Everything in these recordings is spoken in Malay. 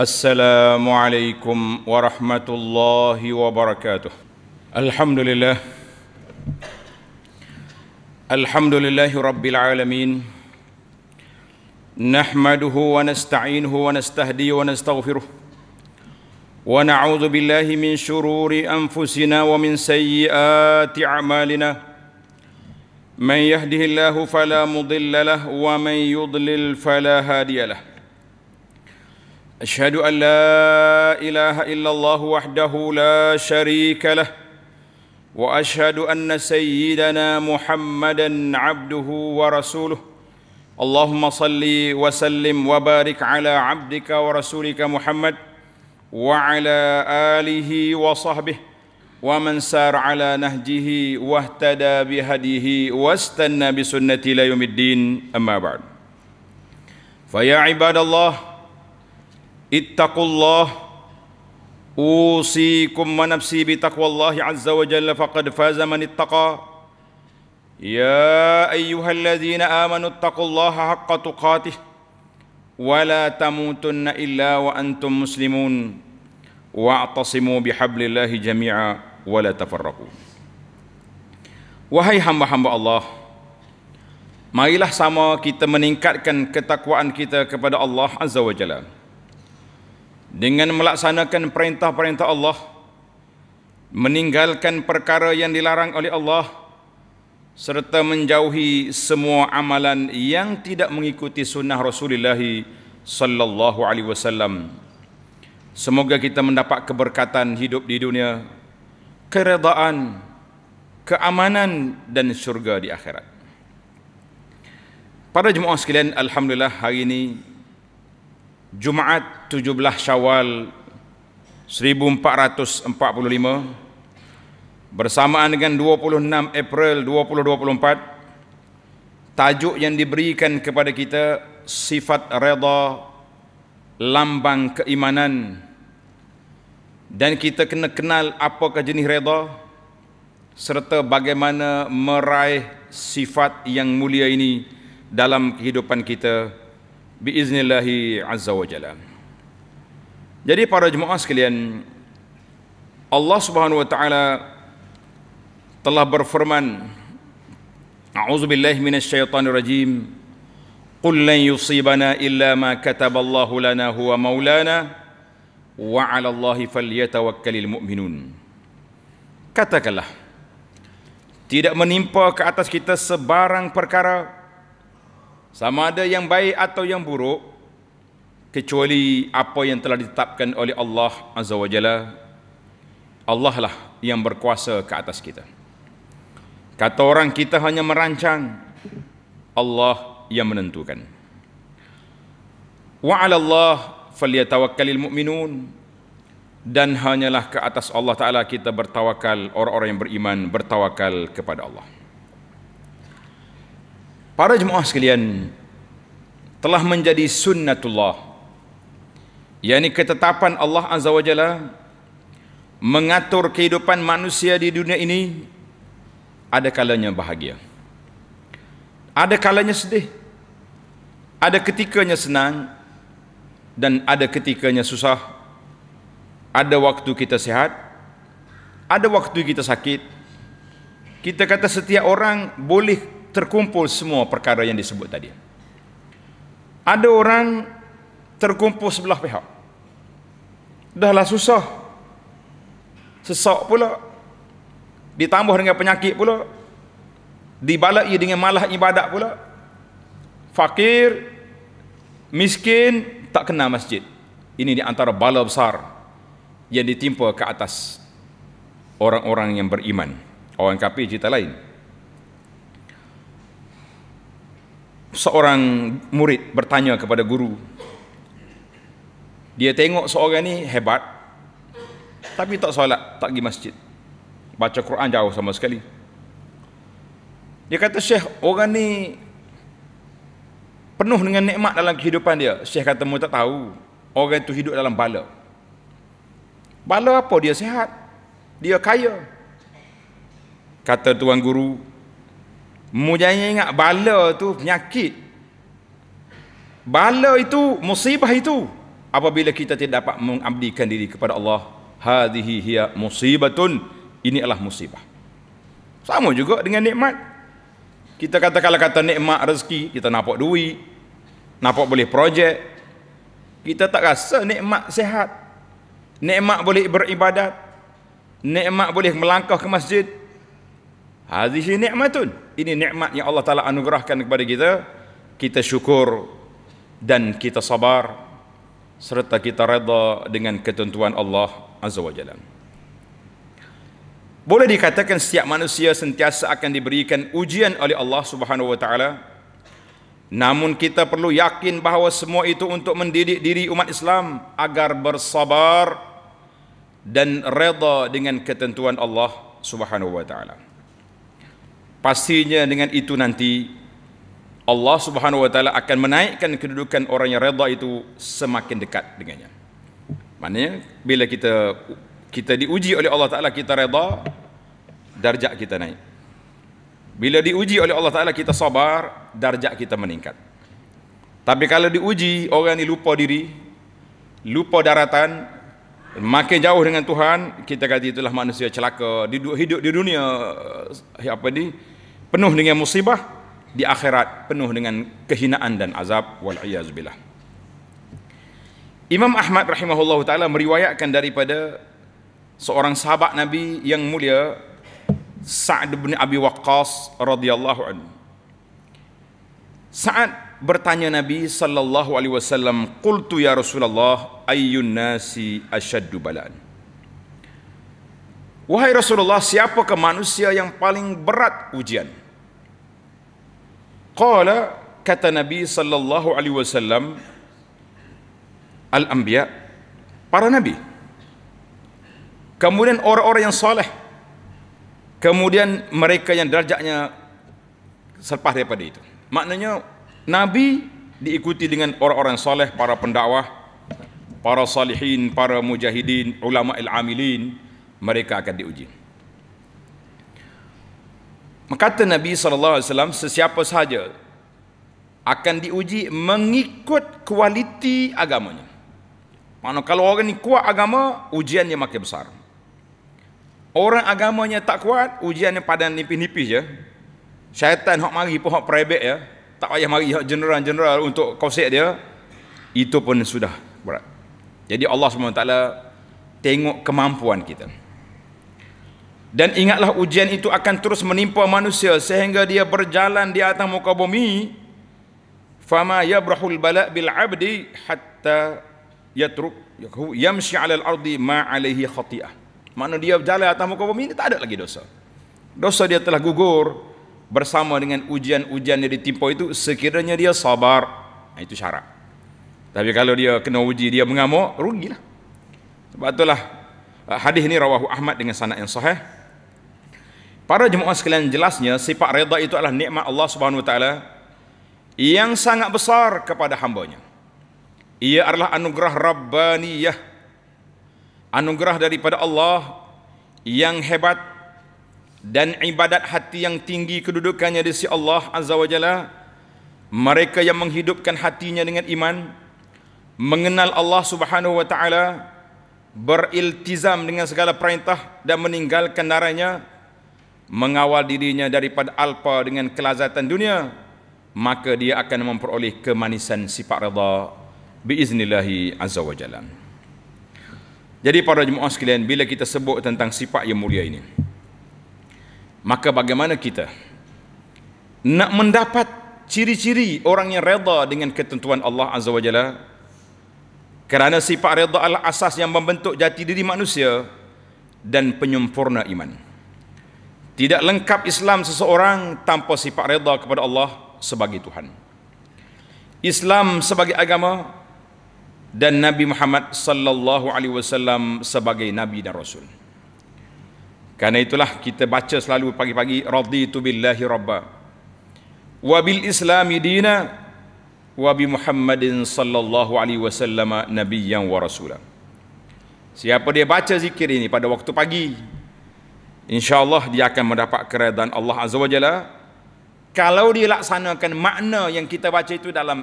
السلام عليكم ورحمة الله وبركاته الحمد لله الحمد لله رب العالمين نحمده ونستعينه ونستهديه ونستغفره ونعوذ بالله من شرور أنفسنا ومن سيئات أعمالنا من يهده الله فلا مضل له ومن يضلل فلا هادي له أشهد أن لا إله إلا الله وحده لا شريك له وأشهد أن سيدنا محمدا عبده ورسوله اللهم صل وسلم وبارك على عبدك ورسولك محمد وعلى آله وصحبه ومن سار على نهجه واهتدى بهديه واستنى بسنته إلى يوم الدين أما بعد فيا عباد الله ittaqullah usikum wa nafsi bi azza wa jalla faqad faza man ittaqa ya ayyuhalladhina amanu ittaqullaha haqqa tuqatih wa la tamutunna illa wa antum muslimun wa'tasimu bihablillahi jami'a wa la tafarraqu wahai hamba-hamba Allah marilah sama kita meningkatkan ketakwaan kita kepada Allah azza wa jalla dengan melaksanakan perintah-perintah Allah, meninggalkan perkara yang dilarang oleh Allah, serta menjauhi semua amalan yang tidak mengikuti sunnah Rasulullah sallallahu alaihi wasallam. Semoga kita mendapat keberkatan hidup di dunia, keredaan, keamanan dan syurga di akhirat. Pada jemaah sekalian, alhamdulillah hari ini Jumaat 17 Syawal 1445 bersamaan dengan 26 April 2024 tajuk yang diberikan kepada kita sifat redha lambang keimanan dan kita kena kenal apakah jenis redha serta bagaimana meraih sifat yang mulia ini dalam kehidupan kita biiznillahi azza wa jalla. Jadi para jemaah sekalian, Allah Subhanahu wa taala telah berfirman A'udzu billahi minasyaitonir rajim. Qul lan yusibana illa ma kataballahu lana huwa maulana wa 'ala Allahi falyatawakkalul mu'minun. Katakanlah tidak menimpa ke atas kita sebarang perkara sama ada yang baik atau yang buruk kecuali apa yang telah ditetapkan oleh Allah Azza wa Jalla Allah lah yang berkuasa ke atas kita kata orang kita hanya merancang Allah yang menentukan wa ala Allah falyatawakkalil mu'minun dan hanyalah ke atas Allah Ta'ala kita bertawakal orang-orang yang beriman bertawakal kepada Allah Para jemaah sekalian telah menjadi sunnatullah yakni ketetapan Allah Azza wa Jalla mengatur kehidupan manusia di dunia ini ada kalanya bahagia ada kalanya sedih ada ketikanya senang dan ada ketikanya susah ada waktu kita sihat ada waktu kita sakit kita kata setiap orang boleh terkumpul semua perkara yang disebut tadi. Ada orang terkumpul sebelah pihak. Dahlah susah. Sesak pula. Ditambah dengan penyakit pula. Dibalai dengan malah ibadat pula. Fakir, miskin, tak kena masjid. Ini di antara bala besar yang ditimpa ke atas orang-orang yang beriman. Orang kafir cerita lain. seorang murid bertanya kepada guru. Dia tengok seorang ni hebat tapi tak solat, tak pergi masjid. Baca Quran jauh sama sekali. Dia kata, "Syekh, orang ni penuh dengan nikmat dalam kehidupan dia." Syekh kata, "Mu tak tahu. Orang itu hidup dalam bala." Bala apa dia sehat, Dia kaya. Kata tuan guru, Mujanya jangan ingat bala tu penyakit. Bala itu musibah itu apabila kita tidak dapat mengabdikan diri kepada Allah. Hadhihi hiya musibatun. Ini adalah musibah. Sama juga dengan nikmat. Kita kata kalau kata nikmat rezeki, kita nampak duit, nampak boleh projek. Kita tak rasa nikmat sehat. Nikmat boleh beribadat. Nikmat boleh melangkah ke masjid. Hadhihi nikmatun ini nikmat yang Allah Taala anugerahkan kepada kita kita syukur dan kita sabar serta kita redha dengan ketentuan Allah azza wajalla boleh dikatakan setiap manusia sentiasa akan diberikan ujian oleh Allah Subhanahu wa taala namun kita perlu yakin bahawa semua itu untuk mendidik diri umat Islam agar bersabar dan redha dengan ketentuan Allah Subhanahu wa taala pastinya dengan itu nanti Allah Subhanahu wa taala akan menaikkan kedudukan orang yang redha itu semakin dekat dengannya. Maknanya bila kita kita diuji oleh Allah taala kita redha darjat kita naik. Bila diuji oleh Allah taala kita sabar, darjat kita meningkat. Tapi kalau diuji orang ini lupa diri, lupa daratan, makin jauh dengan Tuhan kita kata itulah manusia celaka hidup, hidup di dunia eh, apa ni penuh dengan musibah di akhirat penuh dengan kehinaan dan azab wal billah Imam Ahmad rahimahullahu taala meriwayatkan daripada seorang sahabat Nabi yang mulia Sa'ad bin Abi Waqqas radhiyallahu anhu Sa'ad bertanya Nabi sallallahu alaihi wasallam qultu ya Rasulullah ayyun nasi asyaddu balan Wahai Rasulullah siapakah manusia yang paling berat ujian Qala kata Nabi sallallahu alaihi wasallam al-anbiya para nabi kemudian orang-orang yang soleh kemudian mereka yang derajatnya selepas daripada itu maknanya Nabi diikuti dengan orang-orang soleh, para pendakwah, para salihin, para mujahidin, ulama al-amilin, mereka akan diuji. Kata Nabi SAW, sesiapa sahaja akan diuji mengikut kualiti agamanya. Maksudnya kalau orang ni kuat agama, ujiannya makin besar. Orang agamanya tak kuat, ujiannya pada nipis-nipis je. Syaitan hok mari pun hok private ya tak payah mari general-general untuk kausik dia itu pun sudah berat jadi Allah SWT tengok kemampuan kita dan ingatlah ujian itu akan terus menimpa manusia sehingga dia berjalan di atas muka bumi fama yabrahul bala bil abdi hatta yatruk yamshi ala al ardi ma alaihi khati'ah mana dia berjalan atas muka bumi ini tak ada lagi dosa dosa dia telah gugur bersama dengan ujian-ujian yang ditimpa itu sekiranya dia sabar nah, itu syarat tapi kalau dia kena uji dia mengamuk rugilah sebab itulah uh, hadis ini rawahu Ahmad dengan sanad yang sahih para jemaah sekalian jelasnya sifat redha itu adalah nikmat Allah Subhanahu taala yang sangat besar kepada hambanya ia adalah anugerah rabbaniyah anugerah daripada Allah yang hebat dan ibadat hati yang tinggi kedudukannya di sisi Allah Azza wa Jalla mereka yang menghidupkan hatinya dengan iman mengenal Allah Subhanahu wa taala beriltizam dengan segala perintah dan meninggalkan naranya mengawal dirinya daripada alpa dengan kelazatan dunia maka dia akan memperoleh kemanisan sifat redha biiznillahi azza wa jadi para jemaah sekalian bila kita sebut tentang sifat yang mulia ini Maka bagaimana kita nak mendapat ciri-ciri orang yang reda dengan ketentuan Allah Azza wa Jalla? Kerana sifat reda adalah asas yang membentuk jati diri manusia dan penyempurna iman. Tidak lengkap Islam seseorang tanpa sifat reda kepada Allah sebagai Tuhan. Islam sebagai agama dan Nabi Muhammad sallallahu alaihi wasallam sebagai nabi dan rasul. Karena itulah kita baca selalu pagi-pagi raditu billahi rabba wa bil islami dina wa bi muhammadin sallallahu alaihi wasallam nabiyyan wa rasula. Siapa dia baca zikir ini pada waktu pagi insyaallah dia akan mendapat keredaan Allah azza wajalla kalau dia laksanakan makna yang kita baca itu dalam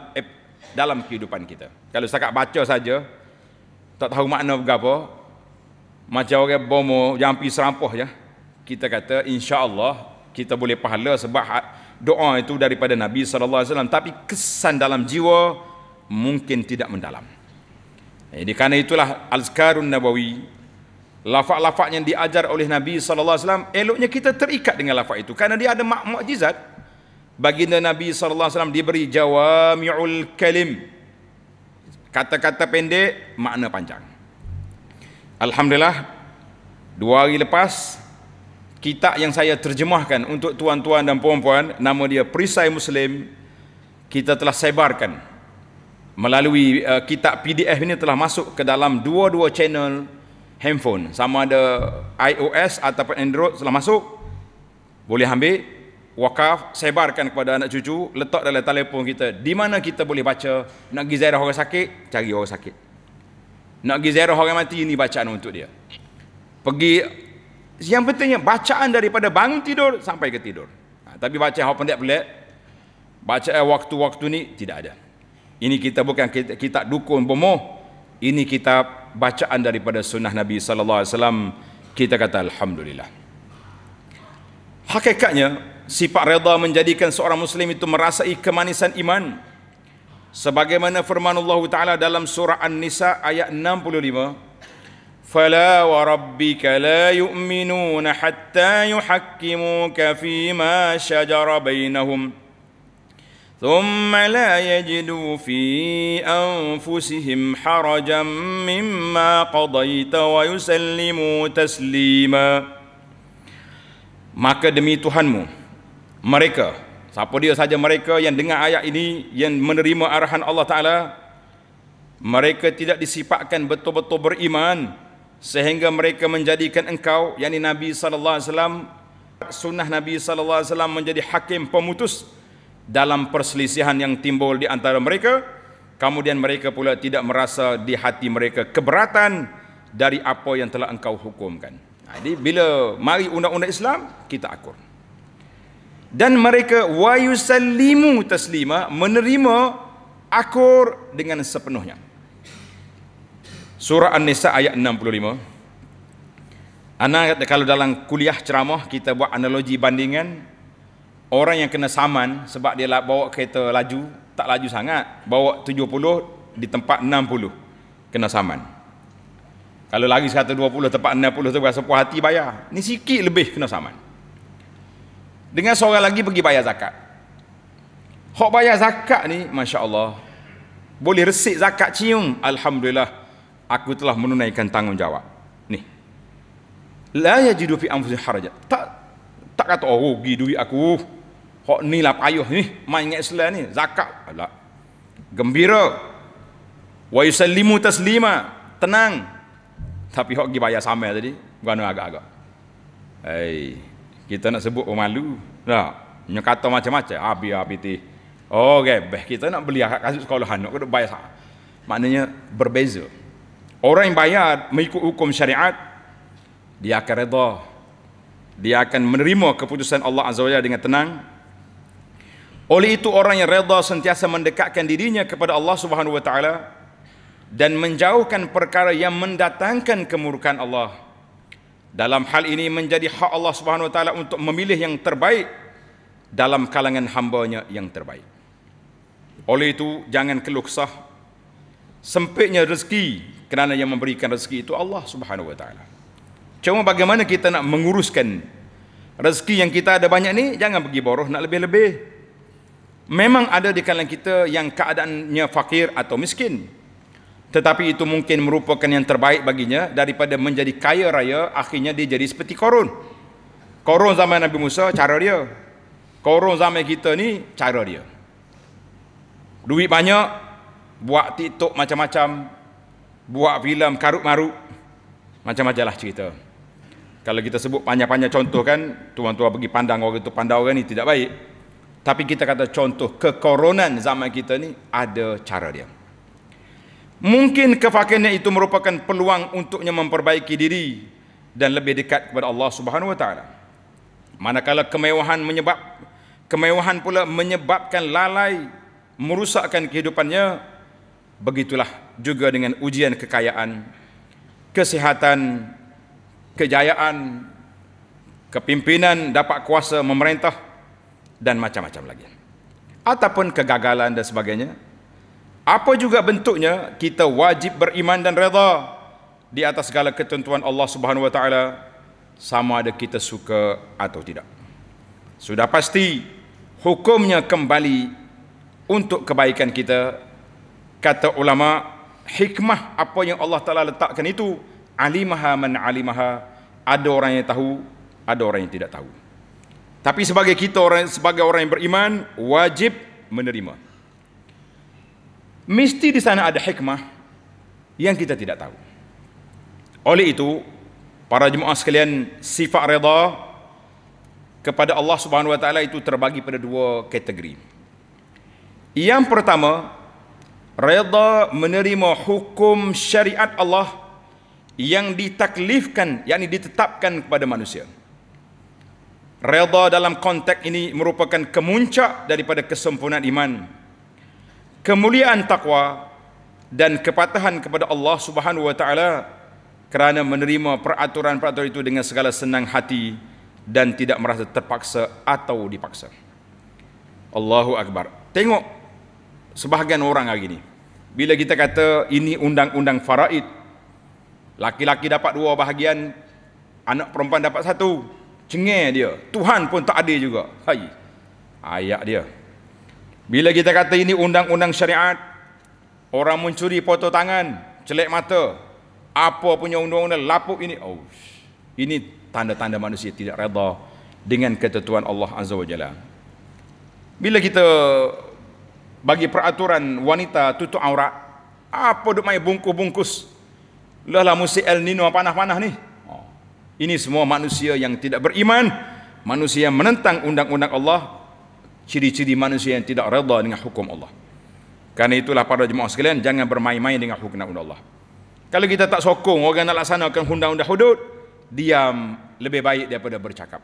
dalam kehidupan kita. Kalau setakat baca saja tak tahu makna apa macam orang bom yang pergi serampah je ya. kita kata insya Allah kita boleh pahala sebab ha- doa itu daripada Nabi sallallahu alaihi wasallam tapi kesan dalam jiwa mungkin tidak mendalam jadi kerana itulah azkarun nabawi lafaz-lafaz yang diajar oleh Nabi sallallahu alaihi wasallam eloknya kita terikat dengan lafaz itu kerana dia ada mak mukjizat baginda Nabi sallallahu alaihi wasallam diberi jawamiul kalim kata-kata pendek makna panjang Alhamdulillah Dua hari lepas Kitab yang saya terjemahkan untuk tuan-tuan dan puan-puan Nama dia Perisai Muslim Kita telah sebarkan Melalui uh, kitab PDF ini telah masuk ke dalam dua-dua channel handphone Sama ada iOS ataupun Android telah masuk Boleh ambil Wakaf sebarkan kepada anak cucu Letak dalam telefon kita Di mana kita boleh baca Nak pergi zairah orang sakit Cari orang sakit nak pergi ziarah orang mati ini bacaan untuk dia. Pergi yang pentingnya bacaan daripada bangun tidur sampai ke tidur. Ha, tapi baca hal pendek pelik. Baca waktu-waktu ni tidak ada. Ini kita bukan kita, kita dukun bomoh. Ini kita bacaan daripada sunnah Nabi sallallahu alaihi wasallam kita kata alhamdulillah. Hakikatnya sifat redha menjadikan seorang muslim itu merasai kemanisan iman sebagaimana firman Allah Taala dalam surah An-Nisa ayat 65 فلا وربك لا يؤمنون حتى يحكموك فيما شجر بينهم ثم لا يجدوا في انفسهم حرجا مما قضيت ويسلموا تسليما maka demi Tuhanmu mereka Siapa dia saja mereka yang dengar ayat ini yang menerima arahan Allah Taala mereka tidak disifatkan betul-betul beriman sehingga mereka menjadikan engkau yakni Nabi sallallahu alaihi wasallam sunnah Nabi sallallahu alaihi wasallam menjadi hakim pemutus dalam perselisihan yang timbul di antara mereka kemudian mereka pula tidak merasa di hati mereka keberatan dari apa yang telah engkau hukumkan. Ha, jadi bila mari undang-undang Islam kita akur dan mereka wayusallimu taslima menerima akur dengan sepenuhnya surah an-nisa ayat 65 ana kata kalau dalam kuliah ceramah kita buat analogi bandingan orang yang kena saman sebab dia bawa kereta laju tak laju sangat bawa 70 di tempat 60 kena saman kalau lagi 120 tempat 60 tu berasa puas hati bayar ni sikit lebih kena saman dengan seorang lagi pergi bayar zakat hok bayar zakat ni Masya Allah boleh resik zakat cium Alhamdulillah aku telah menunaikan tanggungjawab ni la yajidu fi anfusih harajat tak tak kata oh rugi duit aku hok ni lah payuh ni main ingat Islam ni zakat alah gembira wa yusallimu taslima tenang tapi hok gi bayar sama tadi guna agak-agak eh hey. Kita nak sebut malu, Tak. Nya kata macam-macam. Habis ah, habis ti. Oh, gebeh. Kita nak beli kasut sekolah anak. Kita bayar sah. Maknanya berbeza. Orang yang bayar mengikut hukum syariat. Dia akan reda. Dia akan menerima keputusan Allah Azza Wajalla dengan tenang. Oleh itu orang yang reda sentiasa mendekatkan dirinya kepada Allah Subhanahu wa taala dan menjauhkan perkara yang mendatangkan kemurkaan Allah. Dalam hal ini menjadi hak Allah Subhanahu Wataala untuk memilih yang terbaik dalam kalangan hambanya yang terbaik. Oleh itu jangan keluh kesah sempitnya rezeki kerana yang memberikan rezeki itu Allah Subhanahu Wataala. Cuma bagaimana kita nak menguruskan rezeki yang kita ada banyak ni jangan pergi boros nak lebih-lebih. Memang ada di kalangan kita yang keadaannya fakir atau miskin, tetapi itu mungkin merupakan yang terbaik baginya daripada menjadi kaya raya akhirnya dia jadi seperti korun. Korun zaman Nabi Musa cara dia. Korun zaman kita ni cara dia. Duit banyak buat TikTok macam-macam buat filem karut marut macam-macam lah cerita. Kalau kita sebut banyak-banyak contoh kan tuan-tuan pergi pandang orang itu pandang orang ni tidak baik. Tapi kita kata contoh kekoronan zaman kita ni ada cara dia. Mungkin kefakirannya itu merupakan peluang untuknya memperbaiki diri dan lebih dekat kepada Allah Subhanahu Wa Taala. Manakala kemewahan menyebab kemewahan pula menyebabkan lalai merusakkan kehidupannya, begitulah juga dengan ujian kekayaan, kesihatan, kejayaan, kepimpinan dapat kuasa memerintah dan macam-macam lagi. Ataupun kegagalan dan sebagainya, apa juga bentuknya kita wajib beriman dan redha di atas segala ketentuan Allah Subhanahu wa taala sama ada kita suka atau tidak. Sudah pasti hukumnya kembali untuk kebaikan kita kata ulama hikmah apa yang Allah Taala letakkan itu alimaha man alimaha ada orang yang tahu ada orang yang tidak tahu tapi sebagai kita orang sebagai orang yang beriman wajib menerima mesti di sana ada hikmah yang kita tidak tahu. Oleh itu, para jemaah sekalian, sifat redha kepada Allah Subhanahu wa taala itu terbagi pada dua kategori. Yang pertama, redha menerima hukum syariat Allah yang ditaklifkan yakni ditetapkan kepada manusia. Redha dalam konteks ini merupakan kemuncak daripada kesempurnaan iman kemuliaan takwa dan kepatuhan kepada Allah Subhanahu wa taala kerana menerima peraturan-peraturan itu dengan segala senang hati dan tidak merasa terpaksa atau dipaksa. Allahu akbar. Tengok sebahagian orang hari ini. Bila kita kata ini undang-undang faraid. Laki-laki dapat dua bahagian, anak perempuan dapat satu. Cengeng dia. Tuhan pun tak ada juga. Hai. Ayat dia. Bila kita kata ini undang-undang syariat, orang mencuri potong tangan, celik mata, apa punya undang-undang lapuk ini, oh, ini tanda-tanda manusia tidak reda dengan ketentuan Allah Azza wa Jalla. Bila kita bagi peraturan wanita tutup aurat, apa duk main bungkus-bungkus? Lelah lah, musik El Nino panah-panah ni. Oh, ini semua manusia yang tidak beriman, manusia menentang undang-undang Allah, ciri-ciri manusia yang tidak redha dengan hukum Allah. Karena itulah para jemaah sekalian jangan bermain-main dengan hukum Allah. Kalau kita tak sokong orang nak laksanakan undang-undang hudud, diam lebih baik daripada bercakap.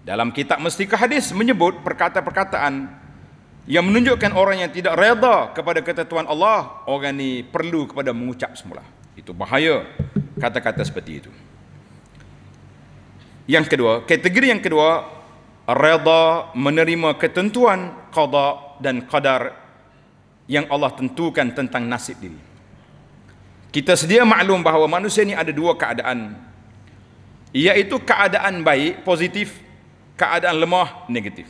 Dalam kitab mesti ke hadis menyebut perkataan-perkataan yang menunjukkan orang yang tidak redha kepada ketetuan Allah, orang ini perlu kepada mengucap semula. Itu bahaya kata-kata seperti itu. Yang kedua, kategori yang kedua Reda menerima ketentuan qada dan qadar yang Allah tentukan tentang nasib diri. Kita sedia maklum bahawa manusia ini ada dua keadaan. Iaitu keadaan baik, positif, keadaan lemah, negatif.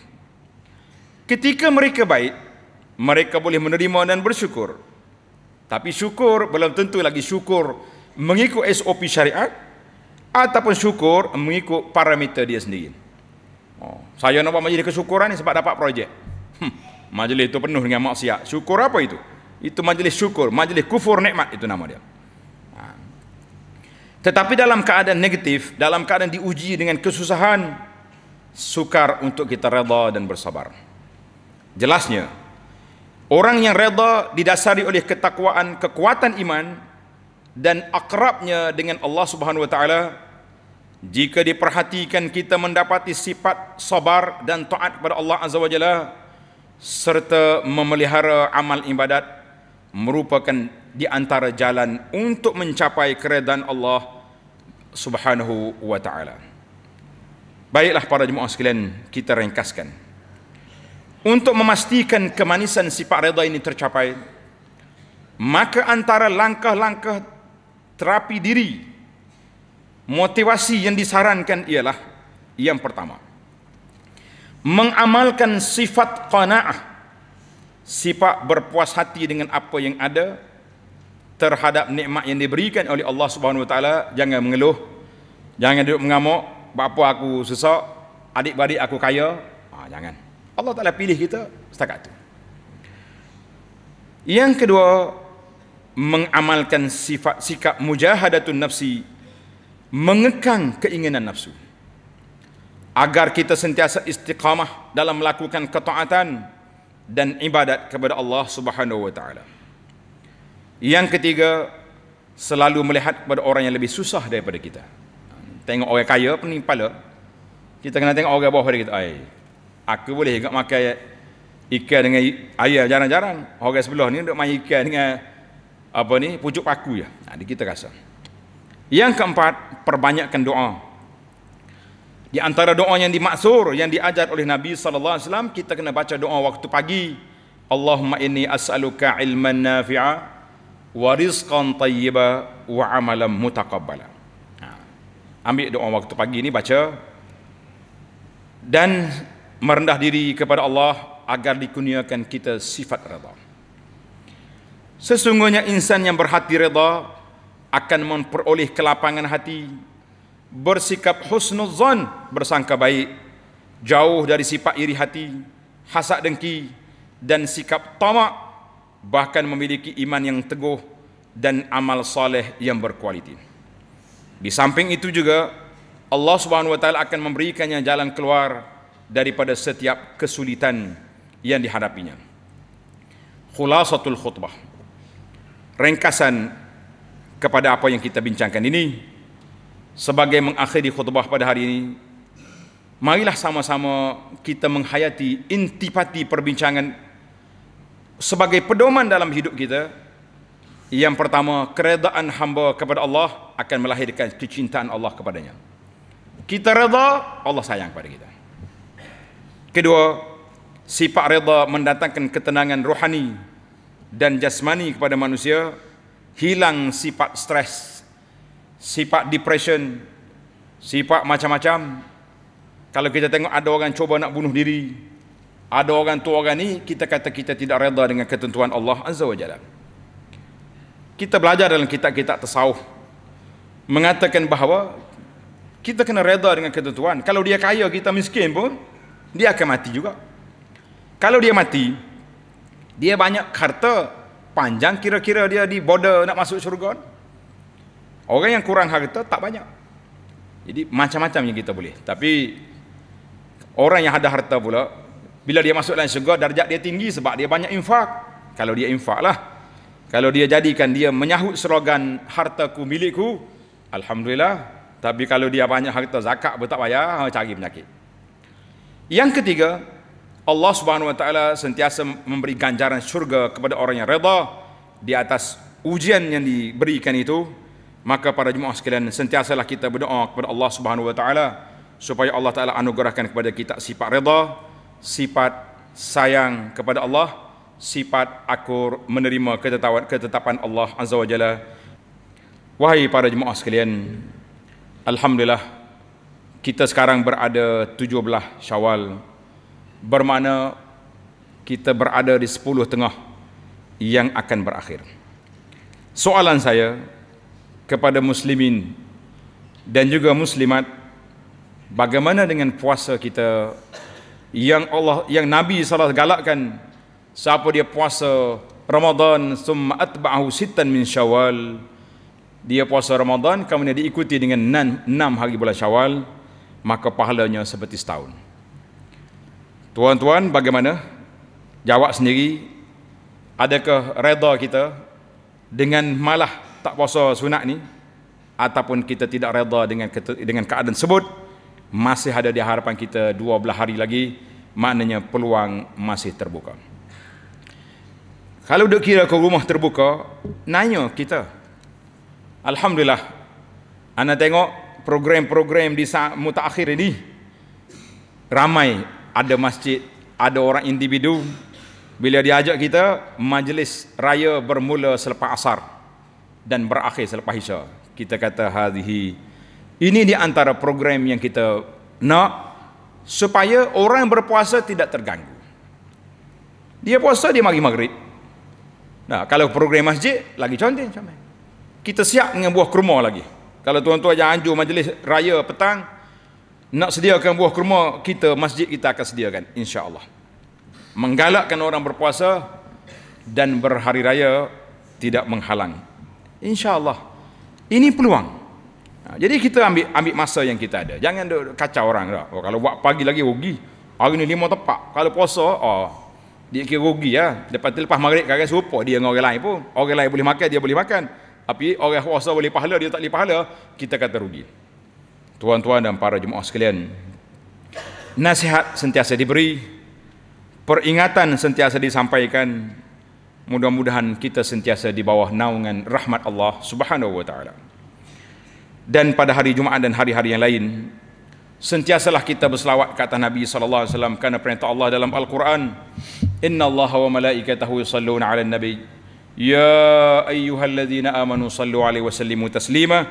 Ketika mereka baik, mereka boleh menerima dan bersyukur. Tapi syukur belum tentu lagi syukur mengikut SOP syariat ataupun syukur mengikut parameter dia sendiri. Oh, saya nak buat majlis kesyukuran ni sebab dapat projek. Hmm, majlis itu penuh dengan maksiat. Syukur apa itu? Itu majlis syukur, majlis kufur nikmat itu nama dia. Ha. Tetapi dalam keadaan negatif, dalam keadaan diuji dengan kesusahan, sukar untuk kita redha dan bersabar. Jelasnya, orang yang redha didasari oleh ketakwaan, kekuatan iman dan akrabnya dengan Allah Subhanahu wa taala jika diperhatikan kita mendapati sifat sabar dan taat kepada Allah Azza wa Jalla serta memelihara amal ibadat merupakan di antara jalan untuk mencapai keredaan Allah Subhanahu wa taala. Baiklah para jemaah sekalian, kita ringkaskan. Untuk memastikan kemanisan sifat redha ini tercapai, maka antara langkah-langkah terapi diri motivasi yang disarankan ialah yang pertama mengamalkan sifat qanaah sifat berpuas hati dengan apa yang ada terhadap nikmat yang diberikan oleh Allah Subhanahu Wa jangan mengeluh jangan duduk mengamuk bapa aku sesak, adik-beradik aku kaya ah jangan Allah Taala pilih kita setakat itu yang kedua mengamalkan sifat sikap mujahadatun nafsi mengekang keinginan nafsu agar kita sentiasa istiqamah dalam melakukan ketaatan dan ibadat kepada Allah Subhanahu wa taala. Yang ketiga, selalu melihat kepada orang yang lebih susah daripada kita. Tengok orang kaya pun kepala kita kena tengok orang bawah daripada kita. Ai, aku boleh juga makan ikan dengan ayam jarang-jarang. Orang sebelah ni duk main ikan dengan apa ni pucuk paku Ya. Ha, nah, kita rasa. Yang keempat, perbanyakkan doa. Di antara doa yang dimaksur yang diajar oleh Nabi sallallahu alaihi wasallam, kita kena baca doa waktu pagi. Allahumma inni as'aluka ilman nafi'a wa rizqan tayyiba wa amalan mutaqabbala. Ha. Ambil doa waktu pagi ini baca dan merendah diri kepada Allah agar dikurniakan kita sifat redha. Sesungguhnya insan yang berhati reda akan memperoleh kelapangan hati bersikap husnuzan bersangka baik jauh dari sifat iri hati hasad dengki dan sikap tamak bahkan memiliki iman yang teguh dan amal saleh yang berkualiti di samping itu juga Allah Subhanahu wa taala akan memberikannya jalan keluar daripada setiap kesulitan yang dihadapinya khulasatul khutbah ringkasan kepada apa yang kita bincangkan ini sebagai mengakhiri khutbah pada hari ini marilah sama-sama kita menghayati intipati perbincangan sebagai pedoman dalam hidup kita yang pertama keredaan hamba kepada Allah akan melahirkan kecintaan Allah kepadanya kita reda Allah sayang pada kita kedua sifat reda mendatangkan ketenangan rohani dan jasmani kepada manusia hilang sifat stres, sifat depression, sifat macam-macam. Kalau kita tengok ada orang cuba nak bunuh diri, ada orang tua orang ni, kita kata kita tidak reda dengan ketentuan Allah Azza wa Jalla. Kita belajar dalam kitab-kitab tasawuf mengatakan bahawa kita kena reda dengan ketentuan. Kalau dia kaya, kita miskin pun, dia akan mati juga. Kalau dia mati, dia banyak harta, panjang kira-kira dia di border nak masuk syurga orang yang kurang harta tak banyak jadi macam-macam yang kita boleh tapi orang yang ada harta pula bila dia masuk dalam syurga darjat dia tinggi sebab dia banyak infak kalau dia infak lah kalau dia jadikan dia menyahut slogan hartaku milikku Alhamdulillah tapi kalau dia banyak harta zakat pun tak payah ha, cari penyakit yang ketiga Allah Subhanahu wa taala sentiasa memberi ganjaran syurga kepada orang yang redha di atas ujian yang diberikan itu maka para jemaah sekalian sentiasalah kita berdoa kepada Allah Subhanahu wa taala supaya Allah taala anugerahkan kepada kita sifat redha sifat sayang kepada Allah sifat akur menerima ketetapan ketetapan Allah azza wajalla wahai para jemaah sekalian alhamdulillah kita sekarang berada 17 Syawal bermakna kita berada di sepuluh tengah yang akan berakhir. Soalan saya kepada muslimin dan juga muslimat bagaimana dengan puasa kita yang Allah yang Nabi SAW galakkan siapa dia puasa Ramadan summa atba'ahu sitan min syawal dia puasa Ramadan kemudian diikuti dengan enam hari bulan syawal maka pahalanya seperti setahun. Tuan-tuan bagaimana? Jawab sendiri. Adakah reda kita dengan malah tak puasa sunat ni ataupun kita tidak reda dengan dengan keadaan sebut masih ada di harapan kita 12 hari lagi maknanya peluang masih terbuka. Kalau duk kira ke rumah terbuka, nanya kita. Alhamdulillah. anda tengok program-program di saat mutakhir ini ramai ada masjid, ada orang individu. Bila dia ajak kita, majlis raya bermula selepas asar dan berakhir selepas isya. Kita kata hadihi. Ini di antara program yang kita nak supaya orang yang berpuasa tidak terganggu. Dia puasa, dia mari maghrib. Nah, kalau program masjid, lagi cantik. Kita siap dengan buah kurma lagi. Kalau tuan-tuan yang anjur majlis raya petang, nak sediakan buah kurma kita masjid kita akan sediakan insyaallah menggalakkan orang berpuasa dan berhari raya tidak menghalang insyaallah ini peluang ha, jadi kita ambil ambil masa yang kita ada jangan kacau orang dah oh, kalau buat pagi lagi rugi hari ni lima tepat kalau puasa oh dia kira rugi ya. Lepas terlepas maghrib kagak serupa dia dengan orang lain pun. Orang lain boleh makan, dia boleh makan. Tapi orang puasa boleh pahala, dia tak boleh pahala, kita kata rugi tuan-tuan dan para jemaah sekalian nasihat sentiasa diberi peringatan sentiasa disampaikan mudah-mudahan kita sentiasa di bawah naungan rahmat Allah Subhanahu wa taala dan pada hari Jumaat dan hari-hari yang lain sentiasalah kita berselawat kata Nabi sallallahu alaihi wasallam kerana perintah Allah dalam Al-Quran Inna Allah wa malaikatahu yusalluna 'alan nabi ya ayyuhalladzina amanu sallu 'alaihi wa sallimu taslima